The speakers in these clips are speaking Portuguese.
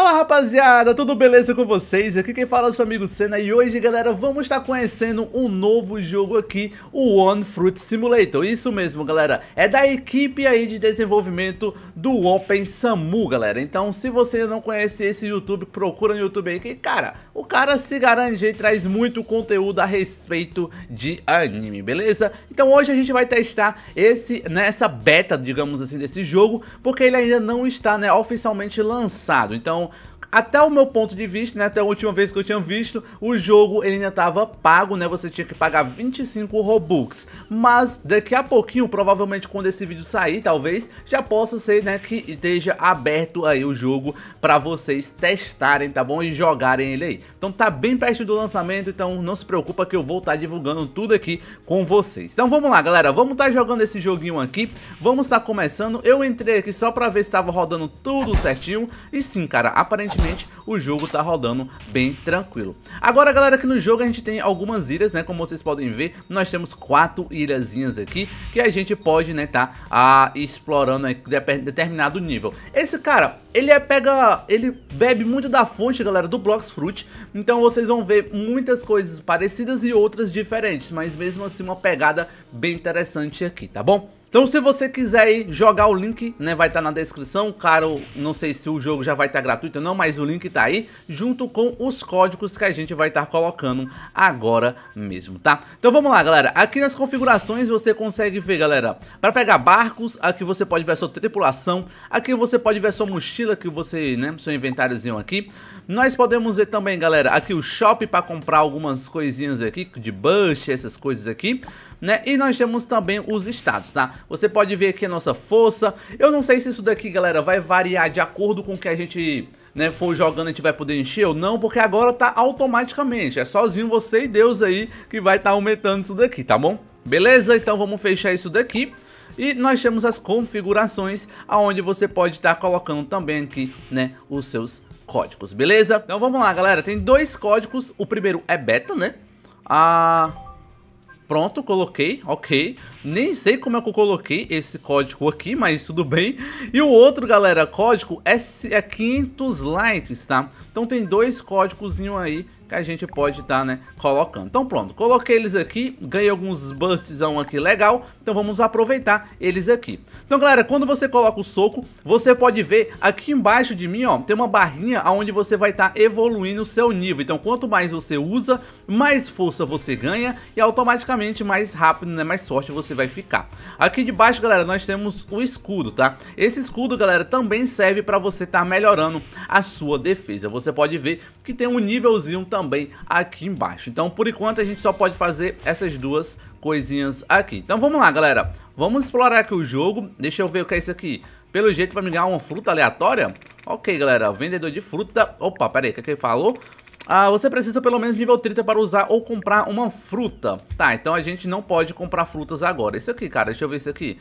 Fala rapaziada, tudo beleza com vocês? Aqui quem fala é o seu amigo Senna e hoje galera vamos estar conhecendo um novo jogo aqui, o One Fruit Simulator Isso mesmo galera, é da equipe aí de desenvolvimento do Open Samu galera Então se você não conhece esse YouTube, procura no YouTube aí que cara, o cara se garante e traz muito conteúdo a respeito de anime, beleza? Então hoje a gente vai testar esse, nessa né, beta digamos assim desse jogo, porque ele ainda não está né, oficialmente lançado então até o meu ponto de vista, né, até a última vez que eu tinha visto, o jogo ele ainda estava pago, né, você tinha que pagar 25 Robux. Mas daqui a pouquinho, provavelmente quando esse vídeo sair, talvez, já possa ser, né, que esteja aberto aí o jogo para vocês testarem, tá bom? E jogarem ele aí. Então tá bem perto do lançamento, então não se preocupa que eu vou estar tá divulgando tudo aqui com vocês. Então vamos lá, galera, vamos estar tá jogando esse joguinho aqui, vamos estar tá começando. Eu entrei aqui só para ver se estava rodando tudo certinho e sim, cara, aparentemente aparentemente o jogo tá rodando bem tranquilo. Agora, galera, aqui no jogo a gente tem algumas ilhas, né? Como vocês podem ver, nós temos quatro ilhazinhas aqui que a gente pode, né, tá a, explorando em determinado nível. Esse cara, ele é pega, ele bebe muito da fonte, galera, do Blox Fruit. Então vocês vão ver muitas coisas parecidas e outras diferentes, mas mesmo assim uma pegada bem interessante aqui, tá bom? Então se você quiser aí jogar o link, né, vai estar tá na descrição, caro, não sei se o jogo já vai estar tá gratuito ou não, mas o link tá aí, junto com os códigos que a gente vai estar tá colocando agora mesmo, tá? Então vamos lá, galera, aqui nas configurações você consegue ver, galera, para pegar barcos, aqui você pode ver a sua tripulação, aqui você pode ver sua mochila que você, né, seu inventáriozinho aqui. Nós podemos ver também, galera, aqui o shop para comprar algumas coisinhas aqui, de bush, essas coisas aqui né? E nós temos também os estados, tá? Você pode ver aqui a nossa força. Eu não sei se isso daqui, galera, vai variar de acordo com o que a gente né, for jogando a gente vai poder encher ou não, porque agora tá automaticamente, é sozinho você e Deus aí que vai estar tá aumentando isso daqui, tá bom? Beleza? Então vamos fechar isso daqui. E nós temos as configurações, aonde você pode estar tá colocando também aqui, né, os seus códigos, beleza? Então vamos lá, galera, tem dois códigos, o primeiro é beta, né? A... Ah, Pronto, coloquei, ok. Nem sei como é que eu coloquei esse código aqui, mas tudo bem. E o outro, galera, código é 500 likes, tá? Então tem dois códigozinhos aí que a gente pode estar, tá, né, colocando. Então pronto, coloquei eles aqui, ganhei alguns busts aqui legal, então vamos aproveitar eles aqui. Então galera, quando você coloca o soco, você pode ver aqui embaixo de mim, ó, tem uma barrinha onde você vai estar tá evoluindo o seu nível. Então quanto mais você usa, mais força você ganha e automaticamente mais rápido, né, mais forte você vai ficar. Aqui de baixo, galera, nós temos o escudo, tá? Esse escudo, galera, também serve para você estar tá melhorando a sua defesa. Você pode ver que tem um nívelzinho também também aqui embaixo. Então, por enquanto, a gente só pode fazer essas duas coisinhas aqui. Então, vamos lá, galera. Vamos explorar aqui o jogo. Deixa eu ver o que é isso aqui. Pelo jeito, para me ganhar uma fruta aleatória. Ok, galera. Vendedor de fruta. Opa, pera O que, é que ele falou? Ah, você precisa pelo menos nível 30 para usar ou comprar uma fruta. Tá, então a gente não pode comprar frutas agora. Isso aqui, cara. Deixa eu ver isso aqui.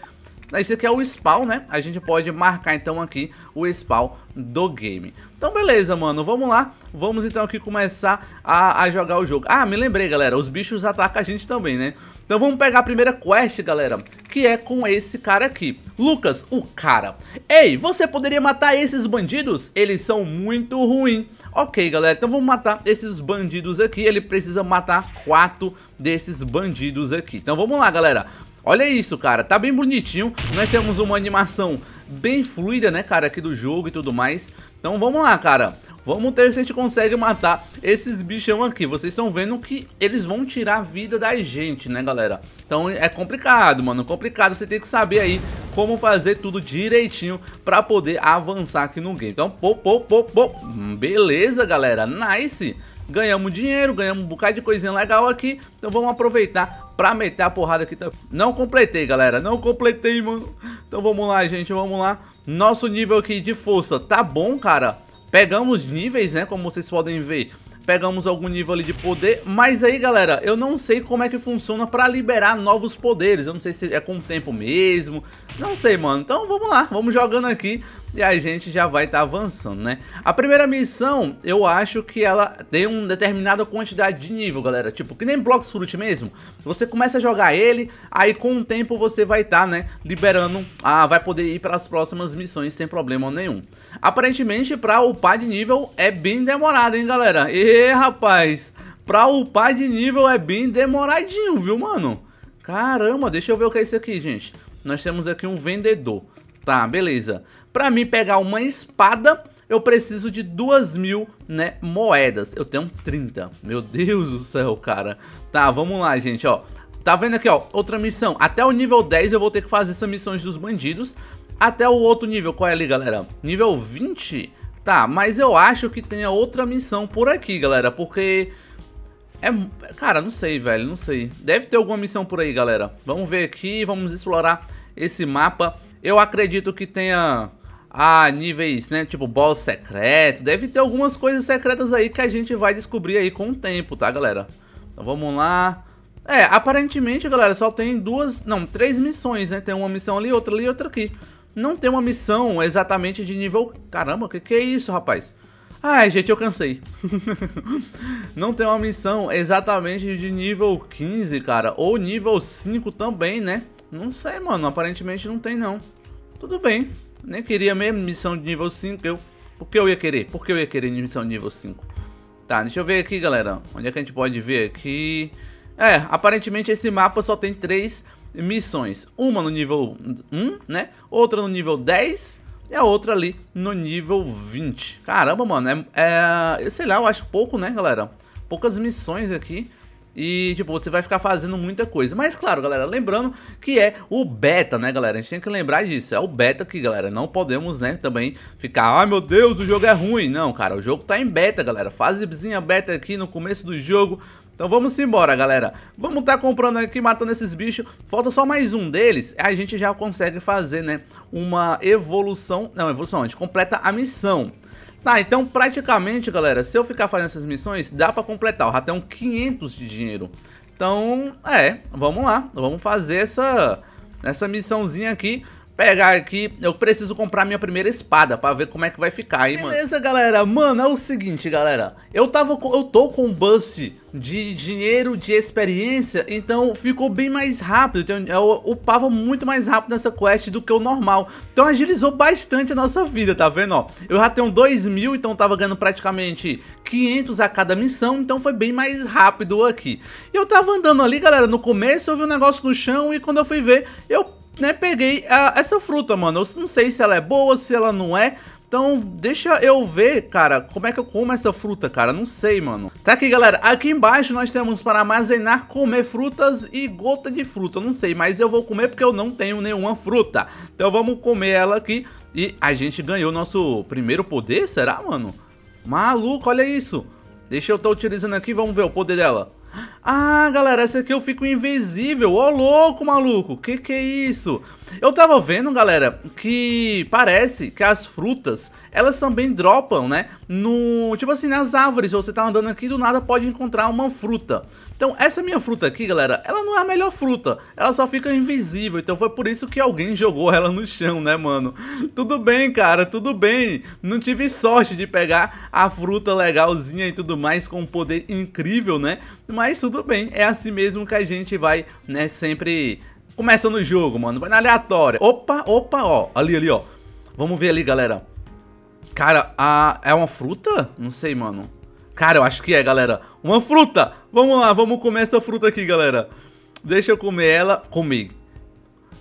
Esse aqui é o spawn, né? A gente pode marcar então aqui o spawn do game. Então beleza, mano, vamos lá. Vamos então aqui começar a, a jogar o jogo. Ah, me lembrei, galera, os bichos atacam a gente também, né? Então vamos pegar a primeira quest, galera, que é com esse cara aqui. Lucas, o cara. Ei, você poderia matar esses bandidos? Eles são muito ruins. Ok, galera, então vamos matar esses bandidos aqui. Ele precisa matar quatro desses bandidos aqui. Então vamos lá, galera. Olha isso, cara, tá bem bonitinho. Nós temos uma animação bem fluida, né, cara, aqui do jogo e tudo mais. Então vamos lá, cara. Vamos ver se a gente consegue matar esses bichão aqui. Vocês estão vendo que eles vão tirar a vida da gente, né, galera? Então é complicado, mano. Complicado. Você tem que saber aí como fazer tudo direitinho pra poder avançar aqui no game. Então, pô, pô, pô, pô. Hum, beleza, galera. Nice ganhamos dinheiro, ganhamos um bocado de coisinha legal aqui, então vamos aproveitar pra meter a porrada aqui também. Não completei, galera, não completei, mano. Então vamos lá, gente, vamos lá. Nosso nível aqui de força tá bom, cara. Pegamos níveis, né, como vocês podem ver pegamos algum nível ali de poder. Mas aí, galera, eu não sei como é que funciona pra liberar novos poderes. Eu não sei se é com o tempo mesmo. Não sei, mano. Então, vamos lá. Vamos jogando aqui e a gente já vai estar tá avançando, né? A primeira missão, eu acho que ela tem uma determinada quantidade de nível, galera. Tipo, que nem Blocks Fruit mesmo. Você começa a jogar ele, aí com o tempo você vai estar, tá, né, liberando. Ah, vai poder ir para as próximas missões sem problema nenhum. Aparentemente, para upar de nível é bem demorado, hein, galera? E rapaz, para upar de nível é bem demoradinho, viu, mano? Caramba, deixa eu ver o que é isso aqui, gente. Nós temos aqui um vendedor. Tá, beleza. Pra mim pegar uma espada, eu preciso de duas mil, né, moedas. Eu tenho 30. Meu Deus do céu, cara. Tá, vamos lá, gente, ó. Tá vendo aqui, ó, outra missão. Até o nível 10 eu vou ter que fazer essas missões dos bandidos. Até o outro nível, qual é ali, galera? Nível 20? Tá, mas eu acho que tenha outra missão por aqui, galera, porque... É, cara, não sei, velho, não sei. Deve ter alguma missão por aí, galera. Vamos ver aqui, vamos explorar esse mapa eu acredito que tenha níveis, né, tipo boss secreto, deve ter algumas coisas secretas aí que a gente vai descobrir aí com o tempo, tá, galera? Então vamos lá. É, aparentemente, galera, só tem duas, não, três missões, né? Tem uma missão ali, outra ali e outra aqui. Não tem uma missão exatamente de nível... Caramba, o que, que é isso, rapaz? Ai, gente, eu cansei. não tem uma missão exatamente de nível 15, cara, ou nível 5 também, né? Não sei, mano. Aparentemente não tem, não. Tudo bem. Nem queria mesmo missão de nível 5. Eu... Por que eu ia querer? Por que eu ia querer missão de nível 5? Tá, deixa eu ver aqui, galera. Onde é que a gente pode ver aqui? É, aparentemente esse mapa só tem três missões. Uma no nível 1, né? Outra no nível 10 e a outra ali no nível 20. Caramba, mano. É, é sei lá, eu acho pouco, né, galera? Poucas missões aqui. E, tipo, você vai ficar fazendo muita coisa. Mas, claro, galera, lembrando que é o beta, né, galera? A gente tem que lembrar disso. É o beta que, galera, não podemos, né, também ficar... Ai, meu Deus, o jogo é ruim. Não, cara, o jogo tá em beta, galera. Fasezinha beta aqui no começo do jogo. Então vamos embora, galera. Vamos estar tá comprando aqui, matando esses bichos. Falta só mais um deles. A gente já consegue fazer, né, uma evolução... Não, evolução, a gente completa a missão. Tá, então praticamente, galera, se eu ficar fazendo essas missões, dá pra completar. O ratão 500 de dinheiro. Então, é, vamos lá. Vamos fazer essa, essa missãozinha aqui pegar aqui, eu preciso comprar minha primeira espada pra ver como é que vai ficar, hein, mano. Beleza, galera. Mano, é o seguinte, galera. Eu tava com, eu tô com um bust de dinheiro, de experiência, então ficou bem mais rápido. Então, eu upava muito mais rápido nessa quest do que o normal. Então agilizou bastante a nossa vida, tá vendo? Ó, eu já tenho 2 mil, então tava ganhando praticamente 500 a cada missão, então foi bem mais rápido aqui. Eu tava andando ali, galera, no começo eu vi um negócio no chão e quando eu fui ver, eu né, peguei a, essa fruta, mano. Eu não sei se ela é boa, se ela não é. Então, deixa eu ver, cara, como é que eu como essa fruta, cara. Não sei, mano. Tá aqui, galera. Aqui embaixo nós temos para armazenar, comer frutas e gota de fruta. Não sei, mas eu vou comer porque eu não tenho nenhuma fruta. Então, vamos comer ela aqui. E a gente ganhou nosso primeiro poder, será, mano? Maluco, olha isso. Deixa eu estar utilizando aqui, vamos ver o poder dela. Ah, galera, essa aqui eu fico invisível. Ô, louco, maluco. Que que é isso? Eu tava vendo, galera, que parece que as frutas, elas também dropam, né? No, tipo assim, nas árvores. Você tá andando aqui do nada pode encontrar uma fruta. Então, essa minha fruta aqui, galera, ela não é a melhor fruta. Ela só fica invisível. Então, foi por isso que alguém jogou ela no chão, né, mano? Tudo bem, cara, tudo bem. Não tive sorte de pegar a fruta legalzinha e tudo mais com um poder incrível, né? Mas tudo tudo bem, é assim mesmo que a gente vai, né, sempre começando o jogo, mano, vai na aleatória. Opa, opa, ó, ali, ali, ó. Vamos ver ali, galera. Cara, a... é uma fruta? Não sei, mano. Cara, eu acho que é, galera. Uma fruta! Vamos lá, vamos comer essa fruta aqui, galera. Deixa eu comer ela. Comi.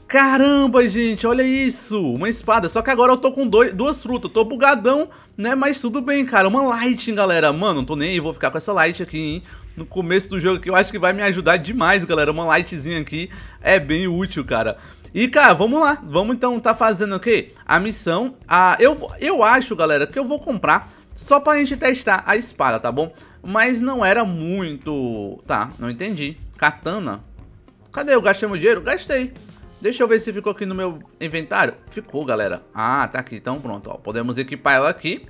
Caramba, gente, olha isso, uma espada, só que agora eu tô com dois, duas frutas, tô bugadão, né, mas tudo bem, cara, uma light, galera, mano, não tô nem aí, vou ficar com essa light aqui, hein, no começo do jogo, que eu acho que vai me ajudar demais, galera, uma lightzinha aqui é bem útil, cara. E, cara, vamos lá, vamos então tá fazendo o quê? A missão, a... Eu, eu acho, galera, que eu vou comprar só pra gente testar a espada, tá bom? Mas não era muito... Tá, não entendi. Katana? Cadê? Eu gastei meu dinheiro? Gastei. Deixa eu ver se ficou aqui no meu inventário. Ficou, galera. Ah, tá aqui. Então pronto, ó. Podemos equipar ela aqui,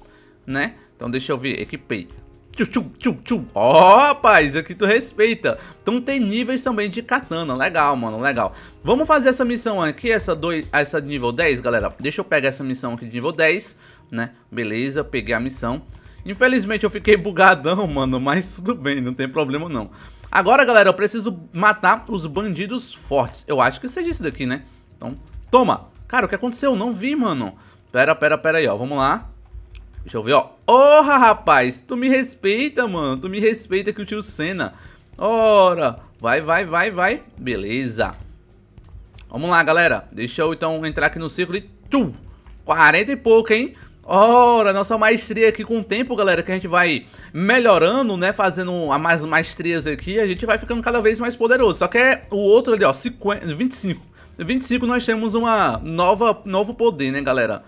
né? Então deixa eu ver. Equipei. Tchum, tchum, tchum. Ó, oh, rapaz, aqui é tu respeita. Então tem níveis também de katana. Legal, mano, legal. Vamos fazer essa missão aqui, essa, dois, essa de nível 10, galera. Deixa eu pegar essa missão aqui de nível 10, né? Beleza, peguei a missão. Infelizmente eu fiquei bugadão, mano, mas tudo bem, não tem problema não. Agora, galera, eu preciso matar os bandidos fortes. Eu acho que seja isso daqui, né? Então, toma. Cara, o que aconteceu? Eu não vi, mano. Pera, pera, pera aí, ó. Vamos lá. Deixa eu ver, ó. Porra, rapaz. Tu me respeita, mano. Tu me respeita que o tio Senna. Ora. Vai, vai, vai, vai. Beleza. Vamos lá, galera. Deixa eu, então, entrar aqui no círculo e... 40 e pouco, hein? Ora, nossa maestria aqui com o tempo, galera, que a gente vai melhorando, né, fazendo a mais maestrias aqui, a gente vai ficando cada vez mais poderoso. Só que é o outro ali, ó, 50, 25. 25 nós temos uma nova, novo poder, né, galera?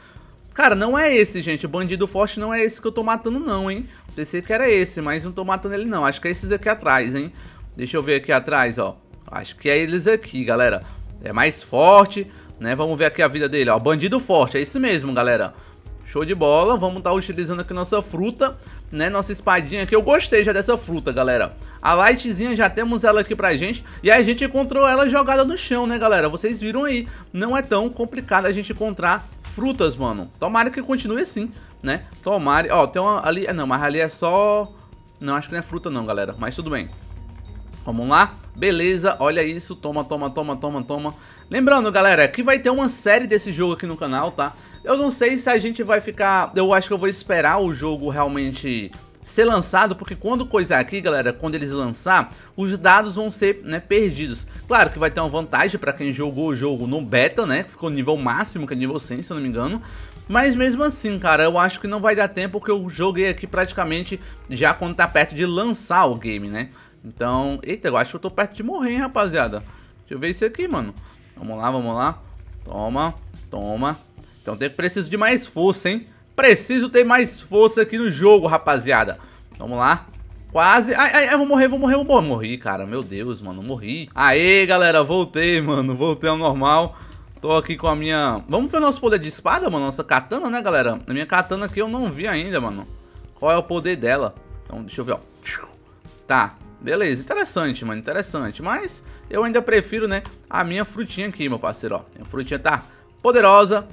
Cara, não é esse, gente. O bandido forte não é esse que eu tô matando, não, hein? Pensei que era esse, mas não tô matando ele, não. Acho que é esses aqui atrás, hein? Deixa eu ver aqui atrás, ó. Acho que é eles aqui, galera. É mais forte, né? Vamos ver aqui a vida dele, ó. Bandido forte, é isso mesmo, galera. Show de bola, vamos estar tá utilizando aqui nossa fruta, né, nossa espadinha aqui, eu gostei já dessa fruta, galera A lightzinha, já temos ela aqui pra gente E a gente encontrou ela jogada no chão, né, galera, vocês viram aí Não é tão complicado a gente encontrar frutas, mano Tomara que continue assim, né, tomara Ó, tem uma ali, não, mas ali é só... Não, acho que não é fruta não, galera, mas tudo bem Vamos lá, beleza, olha isso, toma, toma, toma, toma, toma Lembrando, galera, que vai ter uma série desse jogo aqui no canal, tá? Eu não sei se a gente vai ficar... Eu acho que eu vou esperar o jogo realmente ser lançado, porque quando coisar aqui, galera, quando eles lançar, os dados vão ser, né, perdidos. Claro que vai ter uma vantagem para quem jogou o jogo no beta, né, que ficou no nível máximo, que é nível 100, se eu não me engano. Mas mesmo assim, cara, eu acho que não vai dar tempo, porque eu joguei aqui praticamente já quando tá perto de lançar o game, né. Então, eita, eu acho que eu tô perto de morrer, hein, rapaziada. Deixa eu ver isso aqui, mano. Vamos lá, vamos lá. Toma, toma. Então eu preciso de mais força, hein? Preciso ter mais força aqui no jogo, rapaziada. Vamos lá. Quase. Ai, ai, ai, vou morrer, vou morrer, vou morrer. Morri, cara. Meu Deus, mano, morri. Aê, galera, voltei, mano. Voltei ao normal. Tô aqui com a minha... Vamos ver o nosso poder de espada, mano? Nossa katana, né, galera? A minha katana aqui eu não vi ainda, mano. Qual é o poder dela? Então, deixa eu ver, ó. Tá, beleza. Interessante, mano, interessante. Mas eu ainda prefiro, né, a minha frutinha aqui, meu parceiro, ó. Minha frutinha tá poderosa,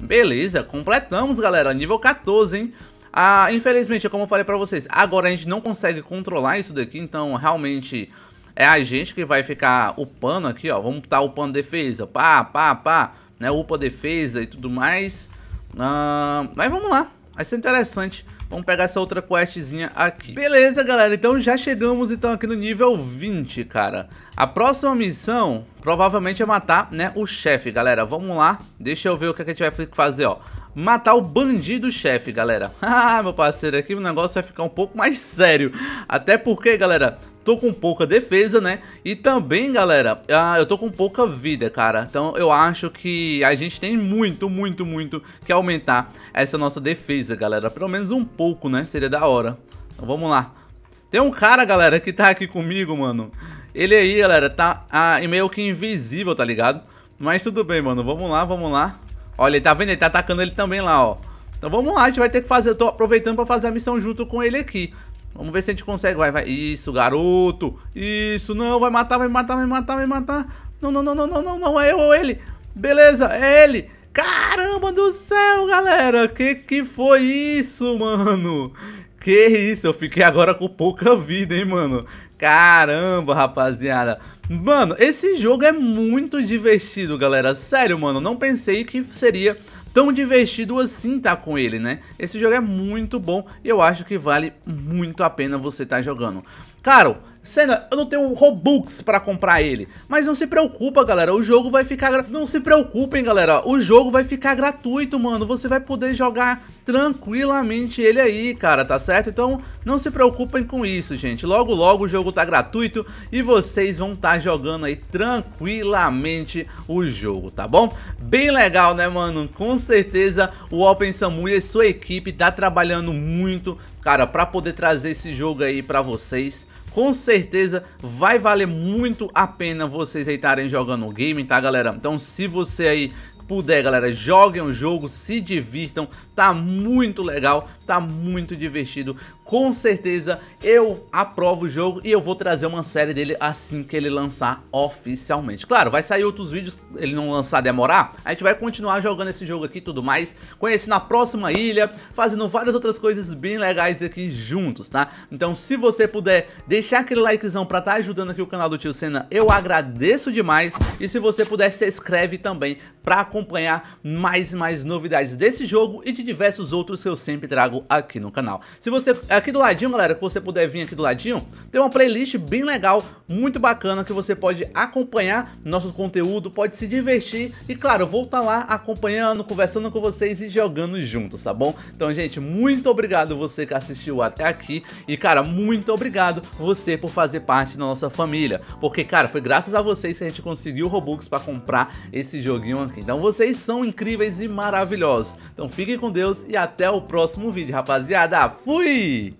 Beleza, completamos, galera. Nível 14, hein? Ah, infelizmente, como eu falei pra vocês, agora a gente não consegue controlar isso daqui, então realmente é a gente que vai ficar upando aqui, ó. Vamos estar tá upando defesa, pá, pá, pá, né? Upa defesa e tudo mais. Ah, mas vamos lá, vai ser interessante. Vamos pegar essa outra questzinha aqui. Beleza, galera. Então já chegamos então aqui no nível 20, cara. A próxima missão provavelmente é matar, né, o chefe, galera. Vamos lá. Deixa eu ver o que, é que a gente vai fazer, ó matar o bandido chefe, galera. Ah, meu parceiro, aqui o negócio vai ficar um pouco mais sério. Até porque, galera, tô com pouca defesa, né? E também, galera, ah, eu tô com pouca vida, cara. Então eu acho que a gente tem muito, muito, muito que aumentar essa nossa defesa, galera. Pelo menos um pouco, né? Seria da hora. Então vamos lá. Tem um cara, galera, que tá aqui comigo, mano. Ele aí, galera, tá ah, meio que invisível, tá ligado? Mas tudo bem, mano. Vamos lá, vamos lá. Olha, ele tá vendo? Ele tá atacando ele também lá, ó. Então vamos lá, a gente vai ter que fazer... Eu tô aproveitando pra fazer a missão junto com ele aqui. Vamos ver se a gente consegue. Vai, vai. Isso, garoto. Isso, não. Vai matar, vai matar, vai matar, vai matar. Não, não, não, não, não, não. não. É eu ou ele. Beleza, é ele. Caramba do céu, galera. Que que foi isso, mano? Que isso, eu fiquei agora com pouca vida, hein, mano? Caramba, rapaziada. Mano, esse jogo é muito divertido, galera. Sério, mano, não pensei que seria tão divertido assim tá com ele, né? Esse jogo é muito bom e eu acho que vale muito a pena você estar tá jogando. caro Senna, eu não tenho Robux para comprar ele. Mas não se preocupa, galera, o jogo vai ficar... Não se preocupem, galera, o jogo vai ficar gratuito, mano. Você vai poder jogar tranquilamente ele aí, cara, tá certo? Então, não se preocupem com isso, gente. Logo, logo o jogo tá gratuito e vocês vão estar tá jogando aí tranquilamente o jogo, tá bom? Bem legal, né, mano? Com certeza o Open Samu e sua equipe tá trabalhando muito, cara, pra poder trazer esse jogo aí pra vocês com certeza vai valer muito a pena vocês aí estarem jogando o game, tá galera? Então se você aí puder, galera, joguem o jogo, se divirtam, tá muito legal, tá muito divertido. Com certeza eu aprovo o jogo e eu vou trazer uma série dele assim que ele lançar oficialmente. Claro, vai sair outros vídeos, ele não lançar demorar, a gente vai continuar jogando esse jogo aqui e tudo mais, conhecendo a próxima ilha, fazendo várias outras coisas bem legais aqui juntos, tá? Então se você puder deixar aquele likezão pra tá ajudando aqui o canal do Tio Senna, eu agradeço demais. E se você puder, se inscreve também pra acompanhar mais e mais novidades desse jogo e de diversos outros que eu sempre trago aqui no canal. Se você, aqui do ladinho, galera, que você puder vir aqui do ladinho, tem uma playlist bem legal, muito bacana, que você pode acompanhar nosso conteúdo, pode se divertir e, claro, vou estar tá lá acompanhando, conversando com vocês e jogando juntos, tá bom? Então, gente, muito obrigado você que assistiu até aqui e, cara, muito obrigado você por fazer parte da nossa família, porque, cara, foi graças a vocês que a gente conseguiu o Robux para comprar esse joguinho aqui. Então, vocês são incríveis e maravilhosos. Então fiquem com Deus e até o próximo vídeo, rapaziada. Fui!